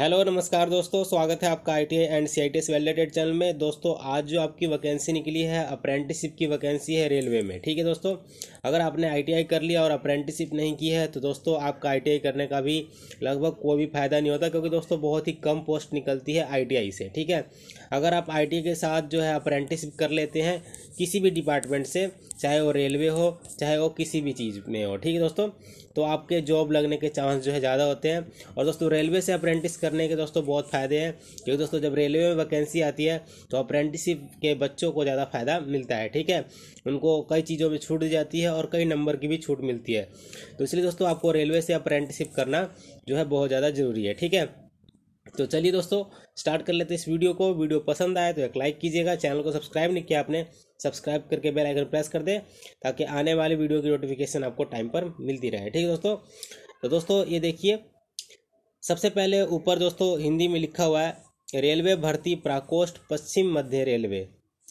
hello नमस्कार दोस्तों स्वागत है आपका ITI and CITS validated channel में दोस्तों आज जो आपकी वैकेंसी निकली है अप्रेंटिसिप की वैकेंसी है रेलवे में ठीक है दोस्तों अगर आपने आईटीआई कर लिया और अप्रेंटिसिप नहीं की है तो दोस्तों आपका आईटीआई करने का भी लगभग कोई भी फायदा नहीं होता क्योंकि दोस्तों बहुत ही कम पोस्ट निकलती है आई से ठीक है अगर आप आई के साथ जो है अप्रेंटिसिप कर लेते हैं किसी भी डिपार्टमेंट से चाहे वो रेलवे हो चाहे वो किसी भी चीज़ में हो ठीक है दोस्तों तो आपके जॉब लगने के चांस जो है ज़्यादा होते हैं और दोस्तों रेलवे से अप्रेंटिस कर करने के दोस्तों बहुत फ़ायदे हैं क्योंकि दोस्तों जब रेलवे में वैकेंसी आती है तो अप्रेंटिसिप के बच्चों को ज़्यादा फ़ायदा मिलता है ठीक है उनको कई चीज़ों में छूट दी जाती है और कई नंबर की भी छूट मिलती है तो इसलिए दोस्तों आपको रेलवे से अप्रेंटिसिप करना जो है बहुत ज़्यादा ज़रूरी है ठीक है तो चलिए दोस्तों स्टार्ट कर लेते हैं इस वीडियो को वीडियो पसंद आए तो एक लाइक कीजिएगा चैनल को सब्सक्राइब नहीं किया आपने सब्सक्राइब करके बेल आइकन प्रेस कर दें ताकि आने वाली वीडियो की नोटिफिकेशन आपको टाइम पर मिलती रहे ठीक है दोस्तों तो दोस्तों ये देखिए सबसे पहले ऊपर दोस्तों हिंदी में लिखा हुआ है रेलवे भर्ती प्राकोष्ठ पश्चिम मध्य रेलवे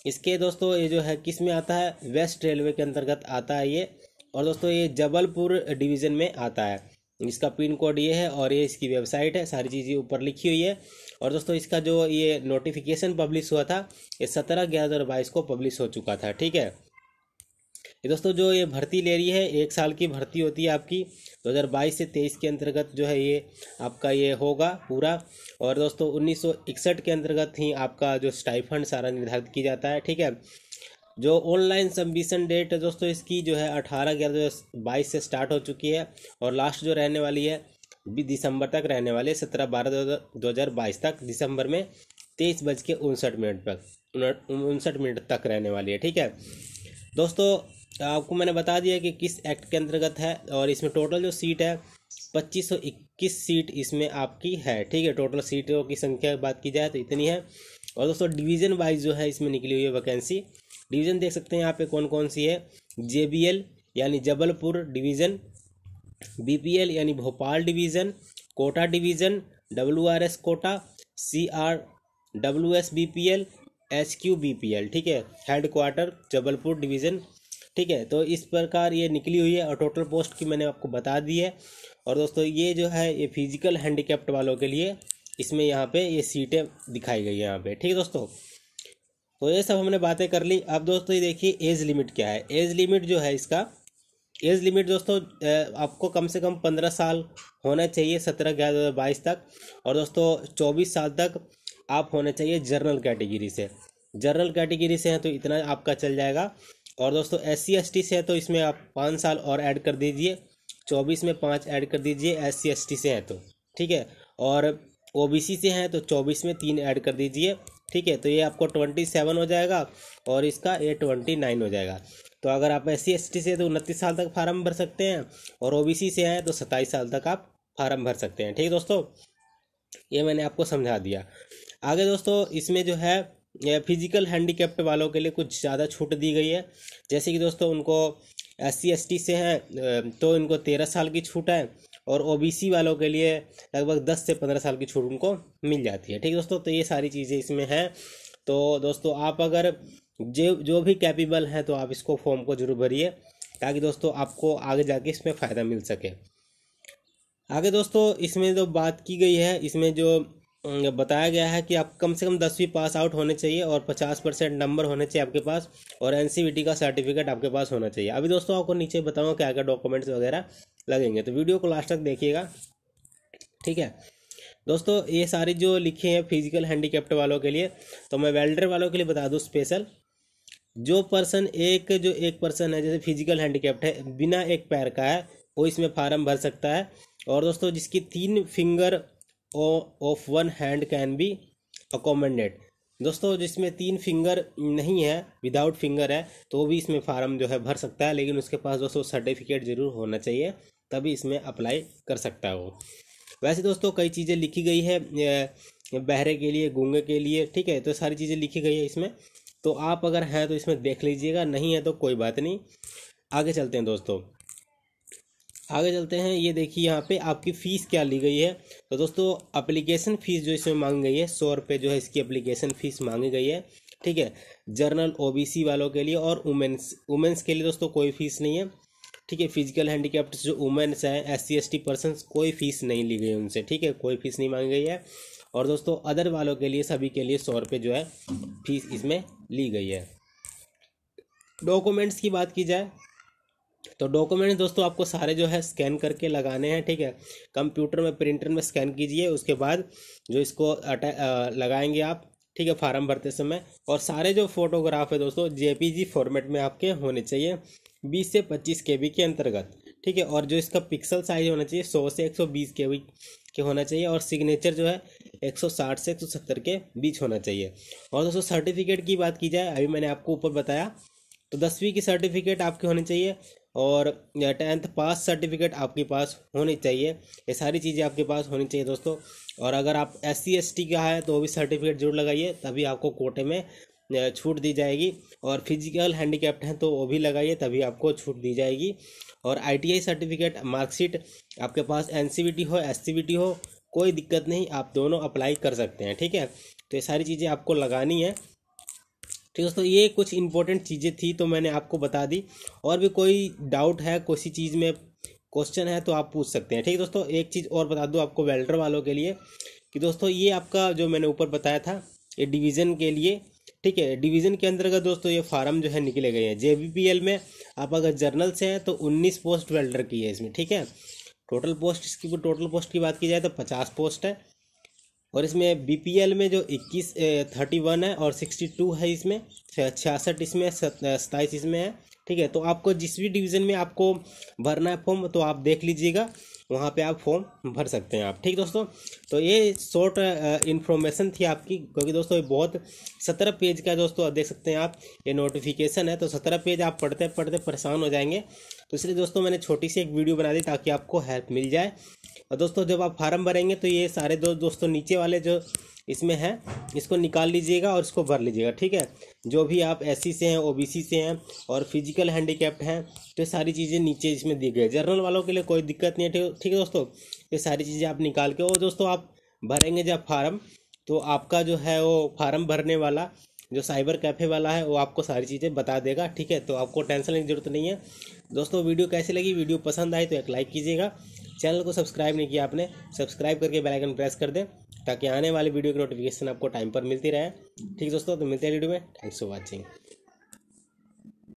इसके दोस्तों ये जो है किस में आता है वेस्ट रेलवे के अंतर्गत आता है ये और दोस्तों ये जबलपुर डिवीज़न में आता है इसका पिन कोड ये है और ये इसकी वेबसाइट है सारी चीज़ें ऊपर लिखी हुई है और दोस्तों इसका जो ये नोटिफिकेशन पब्लिश हुआ था ये सत्रह ग्यारह हज़ार बाईस को पब्लिश हो चुका था ठीक है कि दोस्तों जो ये भर्ती ले रही है एक साल की भर्ती होती है आपकी 2022 से 23 के अंतर्गत जो है ये आपका ये होगा पूरा और दोस्तों उन्नीस के अंतर्गत ही आपका जो स्टाइफंड सारा निर्धारित किया जाता है ठीक है जो ऑनलाइन सबमिशन डेट है दोस्तों इसकी जो है अठारह ग्यारह दो बाईस से स्टार्ट हो चुकी है और लास्ट जो रहने वाली है दिसंबर तक रहने वाले सत्रह बारह दो हज़ार बाईस तक दिसंबर में तेईस बज के उनसठ मिनट तक उनसठ मिनट तक रहने वाली है ठीक है दोस्तों तो आपको मैंने बता दिया कि किस एक्ट के अंतर्गत है और इसमें टोटल जो सीट है पच्चीस सौ इक्कीस सीट इसमें आपकी है ठीक है टोटल सीटों की संख्या की बात की जाए तो इतनी है और दोस्तों डिवीज़न वाइज जो है इसमें निकली हुई है वैकेंसी डिवीज़न देख सकते हैं यहाँ पे कौन कौन सी है जे यानी जबलपुर डिवीज़न बी यानी Bhopal division Kota division W Kota C R W S B P L H Q B P L ठीक है हेड क्वार्टर जबलपुर डिवीज़न ठीक है तो इस प्रकार ये निकली हुई है और टोटल पोस्ट की मैंने आपको बता दी है और दोस्तों ये जो है ये फिजिकल हैंडीकेप्ट वालों के लिए इसमें यहाँ पे ये सीटें दिखाई गई है यहाँ पे ठीक है दोस्तों तो ये सब हमने बातें कर ली अब दोस्तों ये देखिए एज लिमिट क्या है एज लिमिट जो है इसका एज लिमिट दोस्तों आपको कम से कम पंद्रह साल होना चाहिए सत्रह ग्यारह दो हज़ार बाईस तक और दोस्तों चौबीस साल तक आप होना चाहिए जर्नल कैटेगरी से जर्नल कैटेगरी से हैं तो इतना आपका चल जाएगा और दोस्तों एस सी से है तो इसमें आप पाँच साल और ऐड कर दीजिए चौबीस में पाँच ऐड कर दीजिए एस सी से है तो ठीक है और ओ से हैं तो चौबीस में तीन ऐड कर दीजिए ठीक है तो ये आपको ट्वेंटी सेवन हो जाएगा और इसका ये ट्वेंटी नाइन हो जाएगा तो अगर आप एस सी से तो उनतीस साल तक फार्म भर सकते हैं और ओ से हैं तो सत्ताईस साल तक आप फार्म भर सकते हैं ठीक है दोस्तों ये मैंने आपको समझा दिया आगे दोस्तों इसमें जो है या फिजिकल हैंडीकेप्ट वालों के लिए कुछ ज़्यादा छूट दी गई है जैसे कि दोस्तों उनको एस सी से हैं तो इनको तेरह साल की छूट है और ओ वालों के लिए लगभग दस से पंद्रह साल की छूट उनको मिल जाती है ठीक है दोस्तों तो ये सारी चीज़ें इसमें हैं तो दोस्तों आप अगर जो जो भी कैपेबल हैं तो आप इसको फॉर्म को जरूर भरिए ताकि दोस्तों आपको आगे जाके इसमें फ़ायदा मिल सके आगे दोस्तों इसमें जो बात की गई है इसमें जो हम्म, बताया गया है कि आप कम से कम दसवीं पास आउट होने चाहिए और पचास परसेंट नंबर होने चाहिए आपके पास और एन e का सर्टिफिकेट आपके पास होना चाहिए अभी दोस्तों आपको नीचे बताऊँगा क्या क्या डॉक्यूमेंट्स वगैरह लगेंगे तो वीडियो को लास्ट तक देखिएगा ठीक है दोस्तों ये सारी जो लिखी हैं फिजिकल हैंडीकेप्ट वालों के लिए तो मैं वेल्डर वालों के लिए बता दूँ स्पेशल जो पर्सन एक जो एक पर्सन है जैसे फिजिकल हैंडीकेप्ट है बिना एक पैर का है वो इसमें फार्म भर सकता है और दोस्तों जिसकी तीन finger of one hand can be accommodated दोस्तों जिसमें तीन फिंगर नहीं है विदाउट फिंगर है तो भी इसमें फार्म जो है भर सकता है लेकिन उसके पास दोस्तों सर्टिफिकेट ज़रूर होना चाहिए तभी इसमें अप्लाई कर सकता है वो वैसे दोस्तों कई चीज़ें लिखी गई है बहरे के लिए गूंगे के लिए ठीक है तो सारी चीज़ें लिखी गई है इसमें तो आप अगर हैं तो इसमें देख लीजिएगा नहीं है तो कोई बात नहीं आगे चलते हैं दोस्तों आगे चलते हैं ये देखिए यहाँ पे आपकी फ़ीस क्या ली गई है तो दोस्तों अप्लीकेशन फ़ीस जो इसमें मांगी गई है सौ रुपये जो है इसकी अप्लीकेशन फ़ीस मांगी गई है ठीक है जर्नल ओ वालों के लिए और वुमेन्स वुमेन्स के लिए दोस्तों कोई फ़ीस नहीं है ठीक है फिजिकल हैंडीकेप्ट जो वुमेन्स हैं S C S T person कोई फ़ीस नहीं ली गई उनसे ठीक है कोई फ़ीस नहीं मांगी गई है और दोस्तों अदर वालों के लिए सभी के लिए सौ रुपये जो है फ़ीस इसमें ली गई है डॉक्यूमेंट्स की बात की जाए तो डॉक्यूमेंट्स दोस्तों आपको सारे जो है स्कैन करके लगाने हैं ठीक है कंप्यूटर में प्रिंटर में स्कैन कीजिए उसके बाद जो इसको लगाएंगे आप ठीक है फार्म भरते समय और सारे जो फोटोग्राफ है दोस्तों जेपीजी फॉर्मेट में आपके होने चाहिए 20 से 25 के के अंतर्गत ठीक है और जो इसका पिक्सल साइज होना चाहिए 100 से 120 के के होना चाहिए और सिग्नेचर जो है 160 से 170 के बीच होना चाहिए और दोस्तों सर्टिफिकेट की बात की जाए अभी मैंने आपको ऊपर बताया तो दसवीं की सर्टिफिकेट आपके होनी चाहिए और टेंथ पास सर्टिफिकेट आपके पास होनी चाहिए ये सारी चीज़ें आपके पास होनी चाहिए दोस्तों और अगर आप एस सी का है तो वो भी सर्टिफिकेट जरूर लगाइए तभी आपको कोटे में छूट दी जाएगी और फिजिकल हैंडीकैप्ट हैं तो वो भी लगाइए तभी आपको छूट दी जाएगी और आईटीआई सर्टिफिकेट मार्कशीट आपके पास एनसीबीटी हो एस हो कोई दिक्कत नहीं आप दोनों अप्लाई कर सकते हैं ठीक है तो ये सारी चीज़ें आपको लगानी है ठीक तो दोस्तों ये कुछ इंपॉर्टेंट चीज़ें थी तो मैंने आपको बता दी और भी कोई डाउट है किसी चीज़ में क्वेश्चन है तो आप पूछ सकते हैं ठीक है दोस्तों एक चीज़ और बता दूँ आपको वेल्डर वालों के लिए कि दोस्तों ये आपका जो मैंने ऊपर बताया था ये डिवीज़न के लिए ठीक है डिवीज़न के अंतर्गत दोस्तों ये फार्म जो है निकले गए हैं जे में आप अगर जर्नल से हैं तो उन्नीस पोस्ट वेल्डर की है इसमें ठीक है टोटल पोस्ट इसकी टोटल पोस्ट की बात की जाए तो पचास पोस्ट है और इसमें बी में जो इक्कीस थर्टी वन है और सिक्सटी टू है इसमें छियासठ इसमें सत्ताईस इसमें है ठीक है तो आपको जिस भी डिवीज़न में आपको भरना है फॉर्म तो आप देख लीजिएगा वहाँ पे आप फॉर्म भर सकते हैं आप ठीक दोस्तों तो ये शॉर्ट इन्फॉर्मेशन थी आपकी क्योंकि दोस्तों ये बहुत सत्रह पेज का दोस्तों देख सकते हैं आप ये नोटिफिकेशन है तो सत्रह पेज आप पढ़ते पढ़ते परेशान हो जाएंगे तो इसलिए दोस्तों मैंने छोटी सी एक वीडियो बना दी ताकि आपको हेल्प मिल जाए और दोस्तों जब आप फार्म भरेंगे तो ये सारे दो दोस्तों नीचे वाले जो इसमें हैं इसको निकाल लीजिएगा और इसको भर लीजिएगा ठीक है जो भी आप एस से हैं ओ से हैं और फिजिकल हैंडीकैप्ड हैं तो ये सारी चीज़ें नीचे इसमें दी गई जनरल जर्नल वालों के लिए कोई दिक्कत नहीं है ठीक है दोस्तों ये सारी चीज़ें आप निकाल के और दोस्तों आप भरेंगे जब फार्म तो आपका जो है वो फार्म भरने वाला जो साइबर कैफ़े वाला है वो आपको सारी चीज़ें बता देगा ठीक है तो आपको टेंशन लेने की ज़रूरत नहीं है दोस्तों वीडियो कैसी लगी वीडियो पसंद आई तो एक लाइक कीजिएगा चैनल को सब्सक्राइब नहीं किया आपने सब्सक्राइब करके बेल आइकन प्रेस कर दें ताकि आने वाली वीडियो की नोटिफिकेशन आपको टाइम पर मिलती रहे ठीक है दोस्तों तो मिलते हैं वीडियो में थैंक्स फॉर वॉचिंग